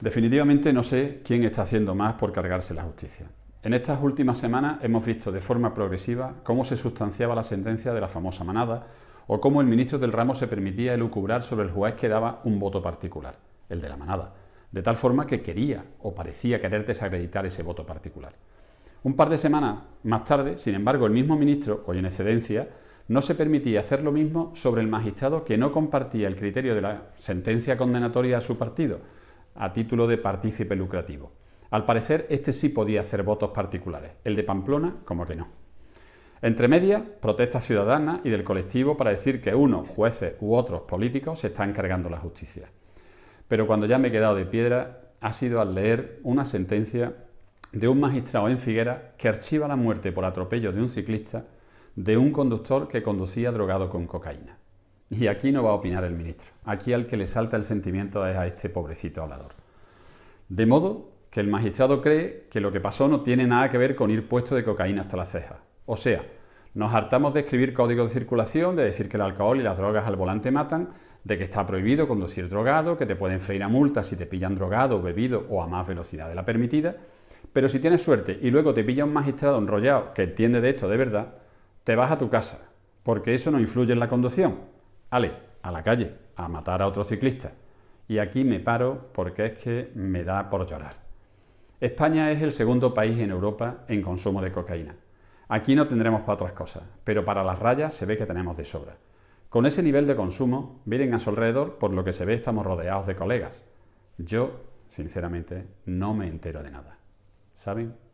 Definitivamente no sé quién está haciendo más por cargarse la justicia. En estas últimas semanas hemos visto de forma progresiva cómo se sustanciaba la sentencia de la famosa manada o cómo el ministro del ramo se permitía elucubrar sobre el juez que daba un voto particular, el de la manada, de tal forma que quería o parecía querer desacreditar ese voto particular. Un par de semanas más tarde, sin embargo, el mismo ministro, hoy en excedencia, no se permitía hacer lo mismo sobre el magistrado que no compartía el criterio de la sentencia condenatoria a su partido, a título de partícipe lucrativo. Al parecer, este sí podía hacer votos particulares, el de Pamplona como que no. Entre medias, protestas ciudadanas y del colectivo para decir que unos jueces u otros políticos se están cargando la justicia. Pero cuando ya me he quedado de piedra, ha sido al leer una sentencia de un magistrado en Figuera que archiva la muerte por atropello de un ciclista de un conductor que conducía drogado con cocaína. Y aquí no va a opinar el ministro. Aquí al que le salta el sentimiento es a este pobrecito hablador. De modo que el magistrado cree que lo que pasó no tiene nada que ver con ir puesto de cocaína hasta las cejas. O sea, nos hartamos de escribir códigos de circulación, de decir que el alcohol y las drogas al volante matan, de que está prohibido conducir drogado, que te pueden freír a multas si te pillan drogado, bebido o a más velocidad de la permitida. Pero si tienes suerte y luego te pilla un magistrado enrollado que entiende de esto de verdad, te vas a tu casa, porque eso no influye en la conducción ale, a la calle, a matar a otro ciclista. Y aquí me paro porque es que me da por llorar. España es el segundo país en Europa en consumo de cocaína. Aquí no tendremos para otras cosas, pero para las rayas se ve que tenemos de sobra. Con ese nivel de consumo, miren a su alrededor, por lo que se ve estamos rodeados de colegas. Yo, sinceramente, no me entero de nada. ¿Saben?